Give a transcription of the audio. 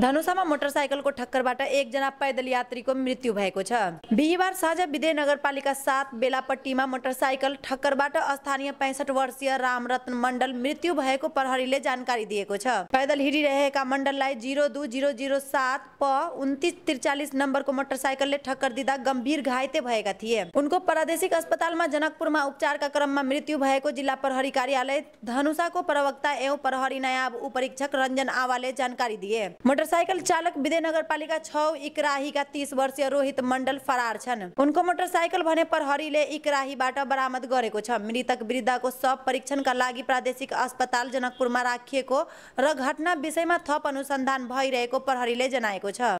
धनुषामा मोटरसाइकलको ठक्करबाट एकजना पैदल यात्रीको मृत्यु भएको छ बिहिबार साँझ विदे नगरपालिका सात बेलापट्टिमा मोटरसाइकल ठक्करबाट स्थानीय पैसठ वर्षीय रामरत्न मण्डल मृत्यु भएको प्रहरीले जानकारी दिएको छ पैदल हिँडिरहेका मण्डललाई जिरो दुई जिरो जिरो सात प उन्तिस त्रिचालिस नम्बरको मोटरसाइकलले ठक्कर दिँदा गम्भीर घाइते भएका थिए उनको प्रादेशिक अस्पतालमा जनकपुरमा उपचारका क्रममा मृत्यु भएको जिल्ला प्रहरी कार्यालय धनुषाको प्रवक्ता एवं प्रहरी नायब उपरीक्षक रञ्जन आवाले जानकारी दिए मोटरसाइकल चालक विदय नगर छौ इकराहीका तिस वर्षीय रोहित मण्डल फरार छन् उनको मोटरसाइकल भने प्रहरीले इकराहीबाट बरामद गरेको छ मृतक वृद्धाको सब परीक्षणका लागि प्रादेशिक अस्पताल जनकपुरमा राखिएको र घटना विषयमा थप अनुसन्धान भइरहेको प्रहरीले जनाएको छ